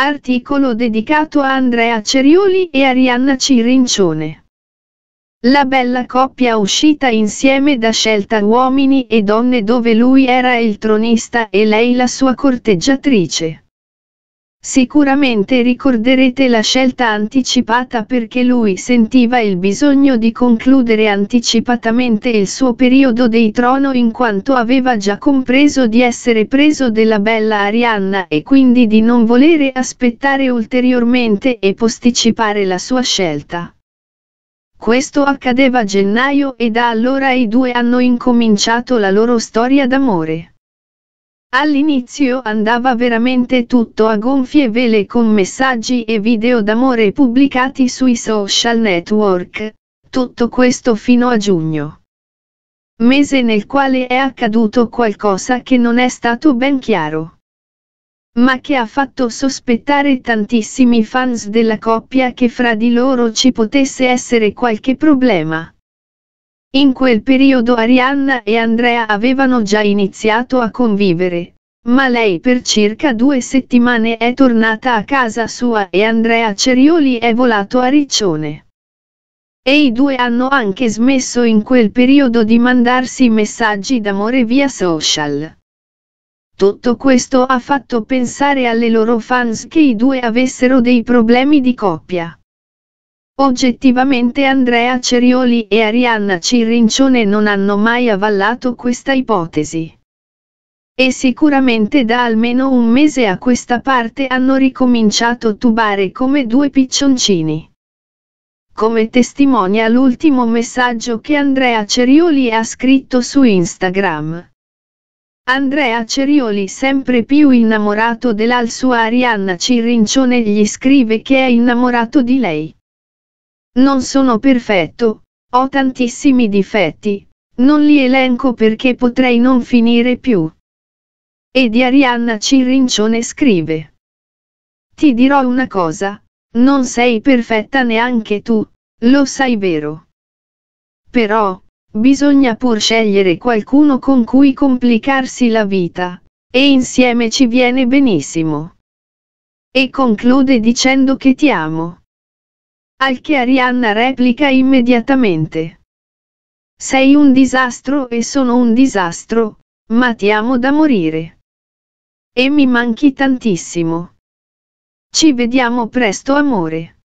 Articolo dedicato a Andrea Cerioli e Arianna Cirincione. La bella coppia uscita insieme da scelta uomini e donne dove lui era il tronista e lei la sua corteggiatrice. Sicuramente ricorderete la scelta anticipata perché lui sentiva il bisogno di concludere anticipatamente il suo periodo dei trono in quanto aveva già compreso di essere preso della bella Arianna e quindi di non volere aspettare ulteriormente e posticipare la sua scelta. Questo accadeva a gennaio e da allora i due hanno incominciato la loro storia d'amore. All'inizio andava veramente tutto a gonfie vele con messaggi e video d'amore pubblicati sui social network, tutto questo fino a giugno. Mese nel quale è accaduto qualcosa che non è stato ben chiaro. Ma che ha fatto sospettare tantissimi fans della coppia che fra di loro ci potesse essere qualche problema. In quel periodo Arianna e Andrea avevano già iniziato a convivere, ma lei per circa due settimane è tornata a casa sua e Andrea Cerioli è volato a Riccione. E i due hanno anche smesso in quel periodo di mandarsi messaggi d'amore via social. Tutto questo ha fatto pensare alle loro fans che i due avessero dei problemi di coppia. Oggettivamente Andrea Cerioli e Arianna Cirrincione non hanno mai avallato questa ipotesi. E sicuramente da almeno un mese a questa parte hanno ricominciato a tubare come due piccioncini. Come testimonia l'ultimo messaggio che Andrea Cerioli ha scritto su Instagram. Andrea Cerioli sempre più innamorato della sua Arianna Cirrincione gli scrive che è innamorato di lei. Non sono perfetto, ho tantissimi difetti, non li elenco perché potrei non finire più. E di Arianna Cirrincione scrive. Ti dirò una cosa, non sei perfetta neanche tu, lo sai vero. Però, bisogna pur scegliere qualcuno con cui complicarsi la vita, e insieme ci viene benissimo. E conclude dicendo che ti amo. Al che Arianna replica immediatamente. Sei un disastro e sono un disastro, ma ti amo da morire. E mi manchi tantissimo. Ci vediamo presto amore.